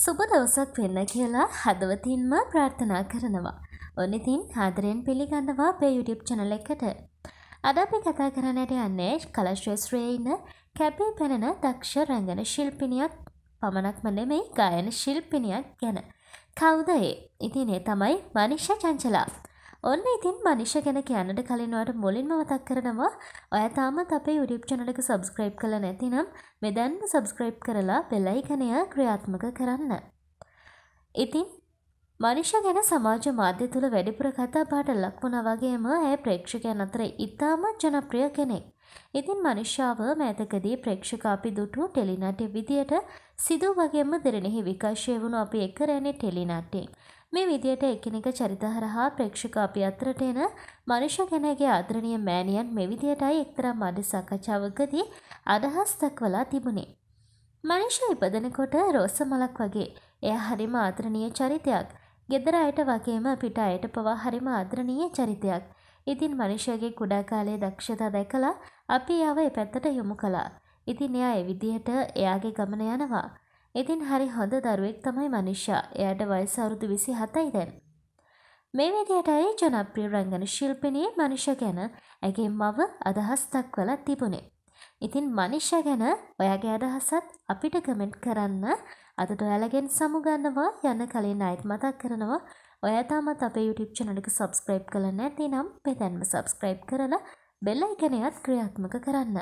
සුබ දවසක් වෙන්න කියලා හදවතින්ම ප්‍රාර්ථනා කරනවා. ඔන්න ඉතින් ආදරයෙන් පිළිගන්නවා අපේ YouTube channel එකට. අද අපි කතා කරන්නට යන්නේ කලාශ්‍රේෂ්ත්‍රයේ ඉන්න කැපී පෙනෙන දක්ෂ රංගන ශිල්පිනියක් පමණක්ම නෙමෙයි ගායන ශිල්පිනියක් ගැන. කවුද ඒ? ඉතින් ඒ තමයි මනිෂා චංචලා. ඔන්න ඉතින් මනිෂ ගැන කියන්නට කලින්වට මුලින්ම මතක් කරනවා ඔය තාමත් අපේ YouTube චැනලක සබස්ක්‍රයිබ් කළ නැතිනම් මෙදැන්ම සබස්ක්‍රයිබ් කරලා පෙල්ලයිකනය ක්‍රියාත්මක කරන්න. ඉතින් මනිෂ ගැන සමාජ මාධ්‍ය තුළ වැඩිපුර කතා පාට ලක්වුණ වගේම ඇය ප්‍රේක්ෂකයන් අතර ඉතාමත් ජනප්‍රිය කෙනෙක්. ඉතින් මනිෂාව මෑතකදී ප්‍රේක්ෂකාපි දුටු ටෙලිනාට්‍ය විදියට සිදු වගේම දෙරණෙහි විකාශය වුණු අපි එක්කරන්නේ ටෙලිනාට්‍යෙන්. මේ විදියට එකිනෙක චරිතහරහා ප්‍රේක්ෂක අපි අතරට එන මනුෂ්‍ය කෙනගේ ආදරණීය මෑණියන් මේ විදියටයි එක්තරා මාධ්‍ය සාකච්ඡාවකදී අදහස් දක්වලා තිබුණේ. මනුෂ්‍ය ඉපදෙනකොට රෝස මලක් වගේ එය හරිම ආදරණීය චරිතයක්. ගෙදර අයට වගේම පිට අයට පවා හරිම ආදරණීය චරිතයක්. ඉතින් මනුෂ්‍යගේ කුඩා කාලයේ දක්ෂතා දැකලා අපි ආව ඒ පැත්තට යොමු කළා. ඉතින් එයා ඒ විදිහට එයාගේ ගමන යනවා. ඉතින් හරි හොඳ දරුවෙක් තමයි මනිෂා. එයාට වයස අවුරුදු 27යි දැන්. මේ විදිහට ඇයි ජනප්‍රිය රංගන ශිල්පිනිය මනිෂා ගැන ඇගේ මව අදහස් දක්වලා තිබුණේ. ඉතින් මනිෂා ගැන ඔයාගේ අදහසත් අපිට කමෙන්ට් කරන්න අදට ඔයාලගෙන් සමුගන්නවා යන කලින් අයත් මතක් කරනවා ඔයා තාමත් අපේ YouTube channel එක subscribe කරලා නැතිනම් මෙතැන්ම subscribe කරලා බෙල් අයිකනයත් ක්‍රියාත්මක කරන්න.